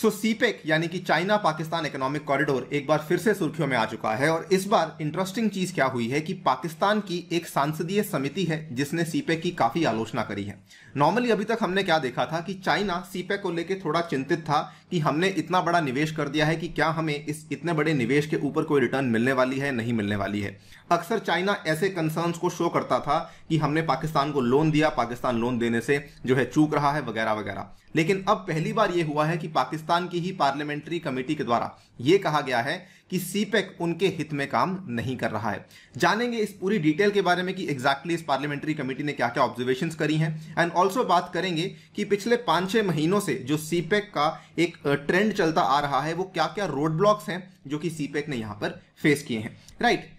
सो CPEC e यानी कि China Pakistan economic corridor एक बार फिर से सुर्खियों में आ चुका है और इस बार इंटरेस्टिंग चीज क्या हुई है कि पाकिस्तान की एक सांसदीय समिति है जिसने सीपेक e की काफी आलोचना करी है नॉर्मली अभी तक हमने क्या देखा था कि चाइना सीपेक e को लेकर थोड़ा चिंतित था कि हमने इतना बड़ा निवेश कर दिया है कि क्या हमें इस इतने बड़े निवेश के ऊपर कोई रिटर्न मिलने वाली है नहीं मिलने वाली है अक्सर चाइना ऐसे कंसर्न को शो करता था कि हमने पाकिस्तान को लोन दिया पाकिस्तान लोन देने से जो है चूक रहा है वगैरह वगैरह लेकिन अब पहली बार यह हुआ है कि पाकिस्तान पाकिस्तान की ही पार्लियामेंट्री कमेटी के द्वारा यह कहा गया है कि सीपेक उनके हित में काम नहीं कर रहा है जानेंगे इस पूरी डिटेल के बारे में कि एग्जैक्टली exactly इस पार्लियामेंट्री कमेटी ने क्या क्या ऑब्जर्वेशन करी हैं एंड ऑल्सो बात करेंगे कि पिछले पांच छह महीनों से जो सीपेक का एक ट्रेंड चलता आ रहा है वो क्या क्या रोड ब्लॉक्स हैं जो कि सीपेक ने यहां पर फेस किए हैं right right.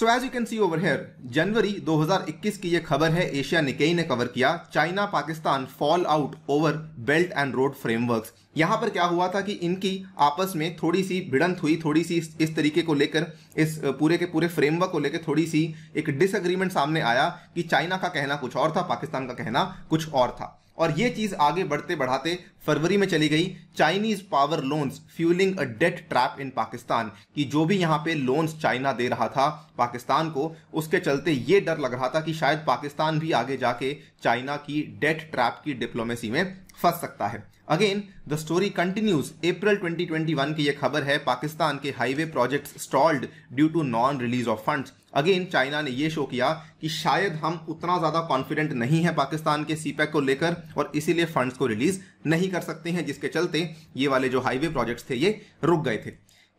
So as you can see over here जनवरी 2021 की ये खबर है एशिया निकेई ने कवर किया China Pakistan fall out over belt and road frameworks यहाँ पर क्या हुआ था कि इनकी आपस में थोड़ी सी भिड़ंत हुई थोड़ी सी इस तरीके को लेकर इस पूरे के पूरे फ्रेमवर्क को लेकर थोड़ी सी एक डिसएग्रीमेंट सामने आया कि चाइना का कहना कुछ और था पाकिस्तान का कहना कुछ और था और ये चीज आगे बढ़ते बढ़ाते फरवरी में चली गई Chinese power loans fuelling a debt trap in Pakistan कि जो भी यहाँ पे लोन्स चाइना दे रहा था पाकिस्तान को उसके चलते ये डर लग रहा था कि शायद पाकिस्तान भी आगे जाके चाइना की डेट ट्रैप की डिप्लोमेसी में फंस सकता है again the story continues April 2021 की यह खबर है पाकिस्तान के highway projects stalled due to non release of funds again China ने यह शो किया कि शायद हम उतना ज़्यादा कॉन्फिडेंट नहीं है पाकिस्तान के सीपैक e को लेकर और इसीलिए फंड्स को रिलीज नहीं कर सकते हैं जिसके चलते ये वाले जो हाईवे प्रोजेक्ट्स थे ये रुक गए थे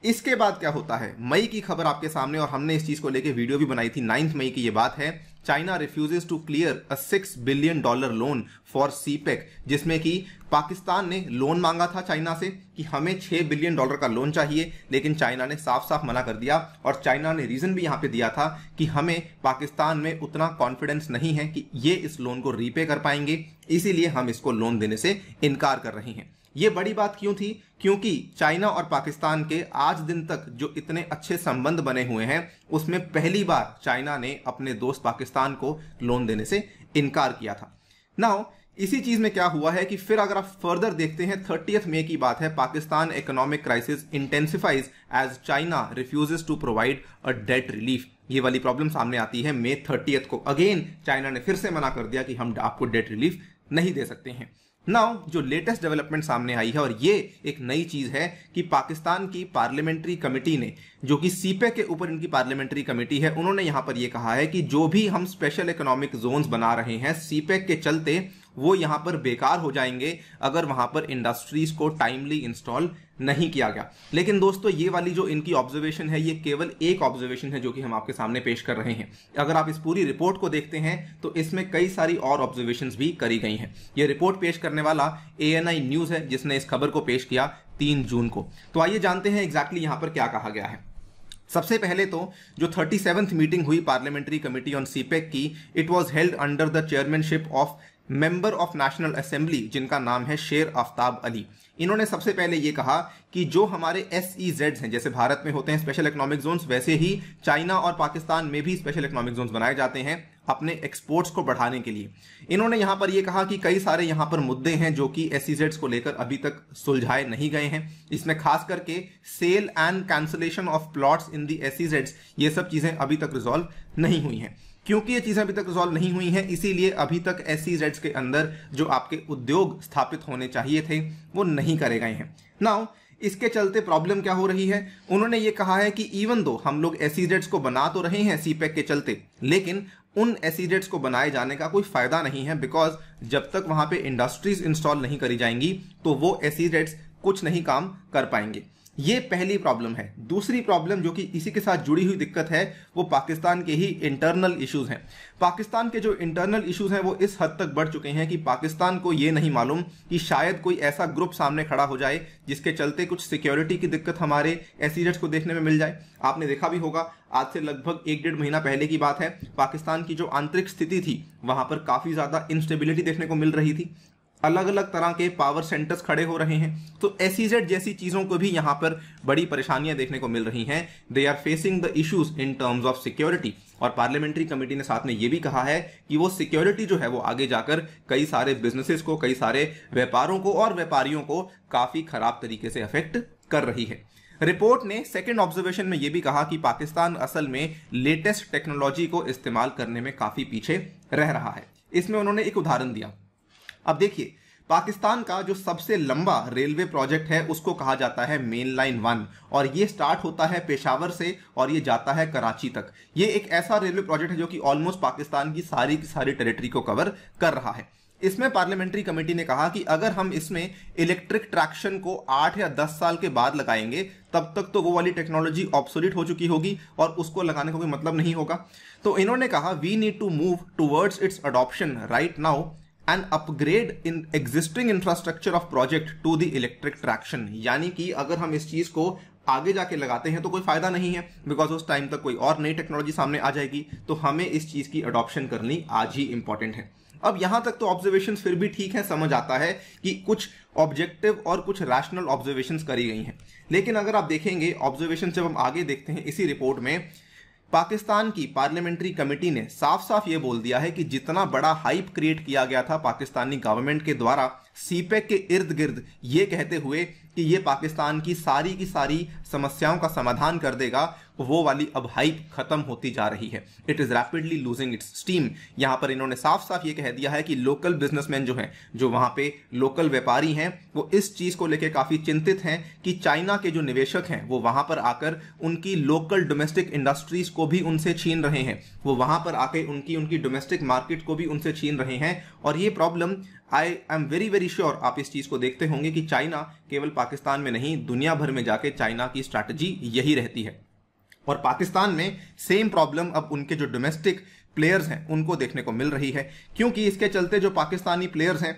इसके बाद क्या होता है मई की खबर आपके सामने और हमने इस चीज को लेकर वीडियो भी बनाई थी नाइन्थ मई की ये बात है China refuses to clear a six billion dollar loan for CPEC जिसमें कि पाकिस्तान ने लोन मांगा था चाइना से कि हमें छह बिलियन डॉलर का लोन चाहिए लेकिन चाइना ने साफ साफ मना कर दिया और चाइना ने रीजन भी यहाँ पे दिया था कि हमें पाकिस्तान में उतना कॉन्फिडेंस नहीं है कि ये इस लोन को रीपे कर पाएंगे इसीलिए हम इसको लोन देने से इनकार कर रहे हैं ये बड़ी बात क्यों थी क्योंकि चाइना और पाकिस्तान के आज दिन तक जो इतने अच्छे संबंध बने हुए हैं उसमें पहली बार चाइना ने अपने दोस्त पाकिस्तान को लोन देने से इनकार किया था नाउ इसी चीज में क्या हुआ है कि फिर अगर आप फर्दर देखते हैं थर्टीएथ मे की बात है Pakistan economic crisis intensifies as China refuses to provide a debt relief ये वाली प्रॉब्लम सामने आती है मे थर्टीएथ को अगेन चाइना ने फिर से मना कर दिया कि हम आपको डेट रिलीफ नहीं दे सकते हैं नाउ जो लेटेस्ट डेवलपमेंट सामने आई है और ये एक नई चीज है कि पाकिस्तान की पार्लियामेंट्री कमेटी ने जो कि सीपे e के ऊपर इनकी पार्लियामेंट्री कमेटी है उन्होंने यहां पर यह कहा है कि जो भी हम स्पेशल इकोनॉमिक जोन्स बना रहे हैं सीपे e के चलते वो यहाँ पर बेकार हो जाएंगे अगर वहाँ पर इंडस्ट्रीज को टाइमली इंस्टॉल नहीं किया गया लेकिन दोस्तों ये वाली जो इनकी ऑब्जर्वेशन है ये केवल एक ऑब्जर्वेशन है जो कि हम आपके सामने पेश कर रहे हैं अगर आप इस पूरी रिपोर्ट को देखते हैं तो इसमें कई सारी और ऑब्जर्वेशन भी करी गई हैं ये रिपोर्ट पेश करने वाला ए न्यूज़ है जिसने इस खबर को पेश किया तीन जून को तो आइए जानते हैं एग्जैक्टली यहाँ पर क्या कहा गया है सबसे पहले तो जो थर्टी सेवंथ मीटिंग हुई parliamentary committee on CPEC e e e की it was held under the chairmanship of member of national assembly जिनका नाम है शेर आफ्ताब अली इन्होंने सबसे पहले ये कहा कि जो हमारे एस ई जेड हैं जैसे भारत में होते हैं स्पेशल इकोनॉमिक जोन्स वैसे ही चाइना और पाकिस्तान में भी स्पेशल इकोनॉमिक जोन्स बनाए जाते हैं अपने एक्सपोर्ट्स को बढ़ाने के लिए इन्होंने यहाँ पर यह कहा कि कई सारे यहाँ पर मुद्दे हैं जो कि एस ई e को लेकर अभी तक सुलझाए नहीं गए हैं इसमें खास करके sale and cancellation of plots in the S ये सब चीज़ें अभी तक रिजॉल्व नहीं हुई हैं क्योंकि ये चीज़ें अभी तक रिजॉल्व नहीं हुई हैं इसीलिए अभी तक एस के अंदर जो आपके उद्योग स्थापित होने चाहिए थे वो नहीं करे गए हैं नाउ इसके चलते प्रॉब्लम क्या हो रही है उन्होंने ये कहा है कि इवन दो हम लोग एस को बना तो रहे हैं सी के चलते लेकिन उन एस को बनाए जाने का कोई फायदा नहीं है बिकॉज जब तक वहां पे इंडस्ट्रीज इंस्टॉल नहीं करी जाएंगी तो वो एस कुछ नहीं काम कर पाएंगे ये पहली प्रॉब्लम है दूसरी प्रॉब्लम जो कि इसी के साथ जुड़ी हुई दिक्कत है वो पाकिस्तान के ही इंटरनल इश्यूज हैं पाकिस्तान के जो इंटरनल इश्यूज हैं वो इस हद तक बढ़ चुके हैं कि पाकिस्तान को ये नहीं मालूम कि शायद कोई ऐसा ग्रुप सामने खड़ा हो जाए जिसके चलते कुछ सिक्योरिटी की दिक्कत हमारे एसीडेट्स को देखने में मिल जाए आपने देखा भी होगा आज से लगभग एक डेढ़ महीना पहले की बात है पाकिस्तान की जो आंतरिक स्थिति थी वहां पर काफी ज्यादा इंस्टेबिलिटी देखने को मिल रही थी अलग अलग तरह के पावर सेंटर्स खड़े हो रहे हैं तो एस e जैसी चीज़ों को भी यहाँ पर बड़ी परेशानियां देखने को मिल रही हैं they are facing the issues in terms of security और पार्लियामेंट्री कमेटी ने साथ में ये भी कहा है कि वो सिक्योरिटी जो है वो आगे जाकर कई सारे बिजनेसेस को कई सारे व्यापारों को और व्यापारियों को काफ़ी खराब तरीके से अफेक्ट कर रही है रिपोर्ट ने सेकेंड ऑब्जर्वेशन में यह भी कहा कि पाकिस्तान असल में लेटेस्ट टेक्नोलॉजी को इस्तेमाल करने में काफ़ी पीछे रह रहा है इसमें उन्होंने एक उदाहरण दिया अब देखिए पाकिस्तान का जो सबसे लंबा रेलवे प्रोजेक्ट है उसको कहा जाता है मेन लाइन वन और ये स्टार्ट होता है पेशावर से और ये जाता है कराची तक ये एक ऐसा रेलवे प्रोजेक्ट है जो कि ऑलमोस्ट पाकिस्तान की सारी की सारी टेरिटरी को कवर कर रहा है इसमें पार्लियामेंट्री कमेटी ने कहा कि अगर हम इसमें इलेक्ट्रिक ट्रैक्शन को आठ या दस साल के बाद लगाएंगे तब तक तो वो वाली टेक्नोलॉजी ऑप्सोलिट हो चुकी होगी और उसको लगाने का कोई मतलब नहीं होगा तो इन्होंने कहा we need to move towards its adoption right now and upgrade in existing infrastructure of project to the electric traction यानी कि अगर हम इस चीज को आगे जाके लगाते हैं तो कोई फायदा नहीं है बिकॉज उस टाइम तक कोई और नई टेक्नोलॉजी सामने आ जाएगी तो हमें इस चीज की अडॉप्शन करनी आज ही इंपॉर्टेंट है अब यहां तक तो ऑब्जर्वेशन फिर भी ठीक है समझ आता है कि कुछ ऑब्जेक्टिव और कुछ रैशनल ऑब्जर्वेशन करी गई हैं लेकिन अगर आप देखेंगे ऑब्जर्वेशन जब हम आगे देखते हैं इसी रिपोर्ट में पाकिस्तान की पार्लियामेंट्री कमेटी ने साफ साफ ये बोल दिया है कि जितना बड़ा हाइप क्रिएट किया गया था पाकिस्तानी गवर्नमेंट के द्वारा सीपेक के इर्द गिर्द ये कहते हुए कि ये पाकिस्तान की सारी की सारी समस्याओं का समाधान कर देगा वो वाली अब हाइप खत्म होती जा रही है it is rapidly losing its steam यहां पर इन्होंने साफ साफ ये कह दिया है कि लोकल बिजनेसमैन जो हैं जो वहां पे लोकल व्यापारी हैं वो इस चीज को लेकर काफी चिंतित हैं कि चाइना के जो निवेशक हैं वो वहां पर आकर उनकी लोकल डोमेस्टिक इंडस्ट्रीज को भी उनसे छीन रहे हैं वो वहां पर आके उनकी उनकी डोमेस्टिक मार्केट को भी उनसे छीन रहे हैं और ये प्रॉब्लम आई I am very very sure आप इस चीज को देखते होंगे कि चाइना केवल पाकिस्तान में नहीं दुनिया भर में जाके चाइना की स्ट्रैटेजी यही रहती है और पाकिस्तान में सेम प्रॉब्लम अब उनके जो डोमेस्टिक प्लेयर्स हैं उनको देखने को मिल रही है क्योंकि इसके चलते जो पाकिस्तानी प्लेयर्स हैं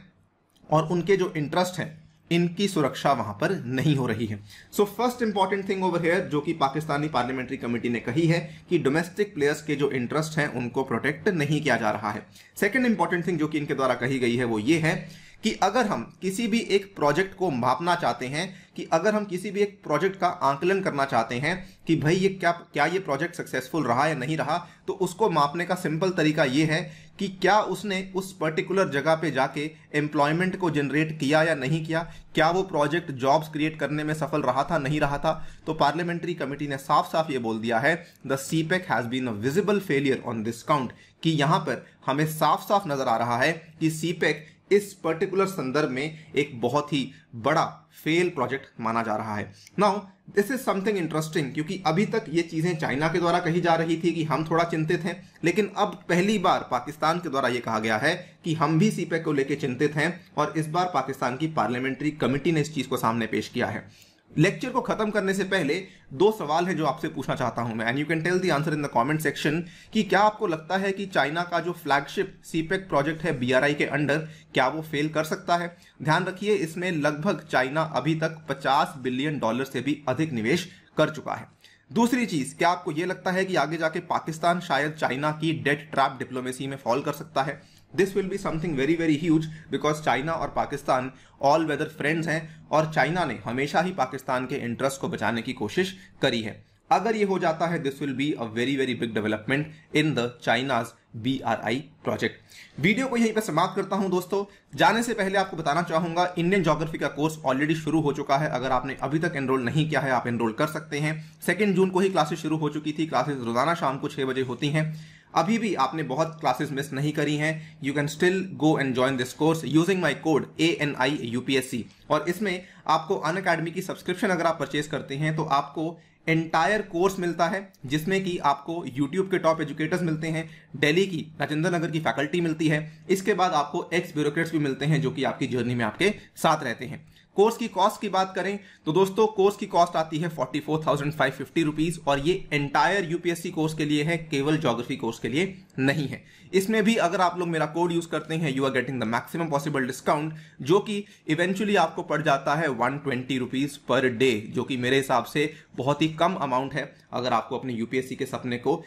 और उनके जो इंटरेस्ट हैं इनकी सुरक्षा वहां पर नहीं हो रही है so first important thing over here जो कि पाकिस्तानी पार्लियामेंट्री कमेटी ने कही है कि डोमेस्टिक प्लेयर्स के जो इंटरेस्ट हैं उनको प्रोटेक्ट नहीं किया जा रहा है सेकेंड इंपॉर्टेंट थिंग जो कि इनके द्वारा कही गई है वो ये है कि अगर हम किसी भी एक प्रोजेक्ट को मापना चाहते हैं कि अगर हम किसी भी एक प्रोजेक्ट का आंकलन करना चाहते हैं कि भाई ये क्या क्या ये प्रोजेक्ट सक्सेसफुल रहा या नहीं रहा तो उसको मापने का सिंपल तरीका ये है कि क्या उसने उस पर्टिकुलर जगह पे जाके एम्प्लॉयमेंट को जनरेट किया या नहीं किया क्या वो प्रोजेक्ट जॉब्स क्रिएट करने में सफल रहा था नहीं रहा था तो पार्लियामेंट्री कमेटी ने साफ साफ ये बोल दिया है the CPEC has been a visible failure on this count कि यहाँ पर हमें साफ साफ नजर आ रहा है कि सी इस पर्टिकुलर संदर्भ में एक बहुत ही बड़ा फेल प्रोजेक्ट माना जा रहा है now this is something interesting क्योंकि अभी तक ये चीज़ें चाइना के द्वारा कही जा रही थी कि हम थोड़ा चिंतित हैं लेकिन अब पहली बार पाकिस्तान के द्वारा ये कहा गया है कि हम भी सीपेक e को लेकर चिंतित हैं और इस बार पाकिस्तान की पार्लियामेंट्री कमेटी ने इस चीज़ को सामने पेश किया है लेक्चर को खत्म करने से पहले दो सवाल हैं जो आपसे पूछना चाहता हूं मैं and you can tell the answer in the comment section कि क्या आपको लगता है कि चाइना का जो फ्लैगशिप सीपेक प्रोजेक्ट है बीआरआई के अंडर क्या वो फेल कर सकता है ध्यान रखिए इसमें लगभग चाइना अभी तक 50 बिलियन डॉलर से भी अधिक निवेश कर चुका है दूसरी चीज क्या आपको यह लगता है कि आगे जाके पाकिस्तान शायद चाइना की डेट ट्रैप डिप्लोमेसी में फॉल कर सकता है this will be something very very huge because China और पाकिस्तान ऑल वेदर फ्रेंड्स हैं और चाइना ने हमेशा ही पाकिस्तान के इंटरेस्ट को बचाने की कोशिश करी है अगर ये हो जाता है this will be a very very big development in the China's B R I project video को यहीं पर समाप्त करता हूं दोस्तों जाने से पहले आपको बताना चाहूंगा इंडियन जोग्राफी का कोर्स ऑलरेडी शुरू हो चुका है अगर आपने अभी तक एनरोल नहीं किया है आप एनरोल कर सकते हैं सेकेंड जून को ही क्लासेस शुरू हो चुकी थी क्लासेस रोजाना शाम को छह बजे होती हैं अभी भी आपने बहुत क्लासेस मिस नहीं करी हैं you can still go and join this course using my code A N I UPSC और इसमें आपको अन अकेडमी की सब्सक्रिप्शन अगर आप परचेज करते हैं तो आपको एंटायर कोर्स मिलता है जिसमें कि आपको यूट्यूब के टॉप एजुकेटर्स मिलते हैं दिल्ली की राजेंद्र नगर की फैकल्टी मिलती है इसके बाद आपको एक्स ब्यूरोक्रेट्स भी मिलते हैं जो कि आपकी जर्नी में आपके साथ रहते हैं कोर्स की कॉस्ट की बात करें तो दोस्तों कोर्स की कॉस्ट आती है forty four thousand five fifty rupees और ये एंटायर यूपीएससी कोर्स के लिए है केवल ज्योग्राफी कोर्स के लिए नहीं है इसमें भी अगर आप लोग मेरा कोड यूज करते हैं you are getting the maximum possible discount जो कि इवेंचुअली आपको पड़ जाता है one twenty rupees per day जो कि मेरे हिसाब से बहुत ही कम अमाउंट है अगर आपको अपने यूपीएससी के सपने को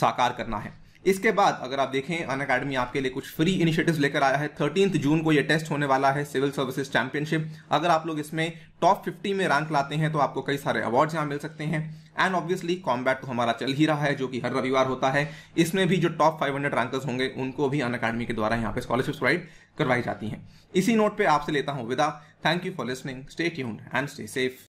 साकार करना है इसके बाद अगर आप देखें अन अकेडमी आपके लिए कुछ फ्री इनिशिएटिव्स लेकर आया है थर्टीन जून को ये टेस्ट होने वाला है सिविल सर्विसेज चैंपियनशिप अगर आप लोग इसमें टॉप फिफ्टी में रैंक लाते हैं तो आपको कई सारे अवार्ड यहाँ मिल सकते हैं एंड ऑब्वियसली कॉम्बैट तो हमारा चल ही रहा है जो कि हर रविवार होता है इसमें भी जो टॉप हंड्रेड रैंकर्स होंगे उनको भी अन अकेडमी के द्वारा यहाँ पे स्कॉलरशिप प्रोवाइड करवाई जाती है इसी नोट पे आपसे लेता हूँ विदा thank you for listening stay tuned and stay safe